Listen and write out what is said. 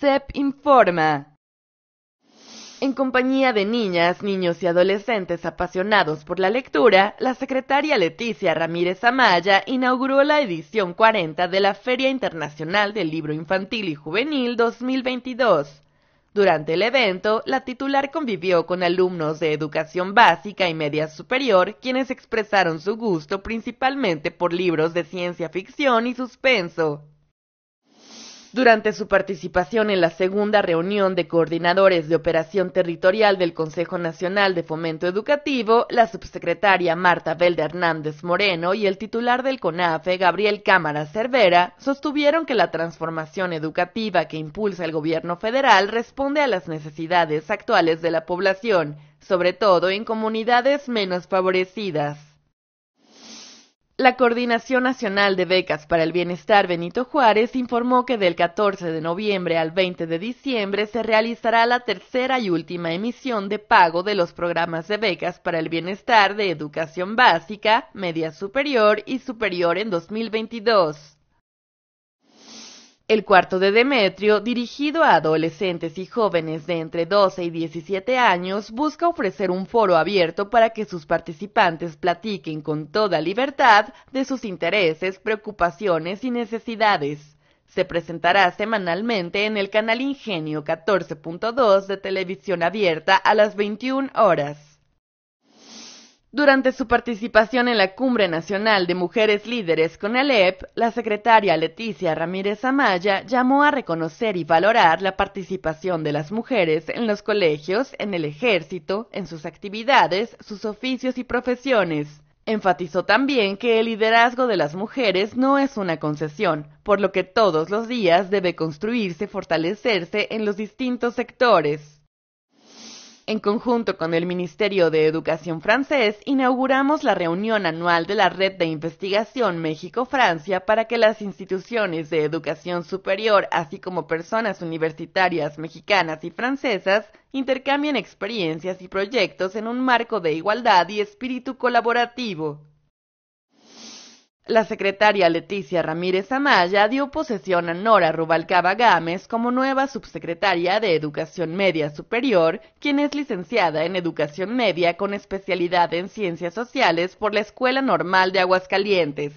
Sep informa. En compañía de niñas, niños y adolescentes apasionados por la lectura, la secretaria Leticia Ramírez Amaya inauguró la edición 40 de la Feria Internacional del Libro Infantil y Juvenil 2022. Durante el evento, la titular convivió con alumnos de educación básica y media superior, quienes expresaron su gusto principalmente por libros de ciencia ficción y suspenso. Durante su participación en la segunda reunión de coordinadores de operación territorial del Consejo Nacional de Fomento Educativo, la subsecretaria Marta Belde Hernández Moreno y el titular del CONAFE, Gabriel Cámara Cervera, sostuvieron que la transformación educativa que impulsa el gobierno federal responde a las necesidades actuales de la población, sobre todo en comunidades menos favorecidas. La Coordinación Nacional de Becas para el Bienestar Benito Juárez informó que del 14 de noviembre al 20 de diciembre se realizará la tercera y última emisión de pago de los programas de becas para el bienestar de educación básica, media superior y superior en 2022. El cuarto de Demetrio, dirigido a adolescentes y jóvenes de entre 12 y 17 años, busca ofrecer un foro abierto para que sus participantes platiquen con toda libertad de sus intereses, preocupaciones y necesidades. Se presentará semanalmente en el canal Ingenio 14.2 de televisión abierta a las 21 horas. Durante su participación en la Cumbre Nacional de Mujeres Líderes con Alep, la secretaria Leticia Ramírez Amaya llamó a reconocer y valorar la participación de las mujeres en los colegios, en el ejército, en sus actividades, sus oficios y profesiones. Enfatizó también que el liderazgo de las mujeres no es una concesión, por lo que todos los días debe construirse, fortalecerse en los distintos sectores. En conjunto con el Ministerio de Educación francés, inauguramos la reunión anual de la Red de Investigación México-Francia para que las instituciones de educación superior, así como personas universitarias mexicanas y francesas, intercambien experiencias y proyectos en un marco de igualdad y espíritu colaborativo. La secretaria Leticia Ramírez Amaya dio posesión a Nora Rubalcaba Gámez como nueva subsecretaria de Educación Media Superior, quien es licenciada en Educación Media con especialidad en Ciencias Sociales por la Escuela Normal de Aguascalientes.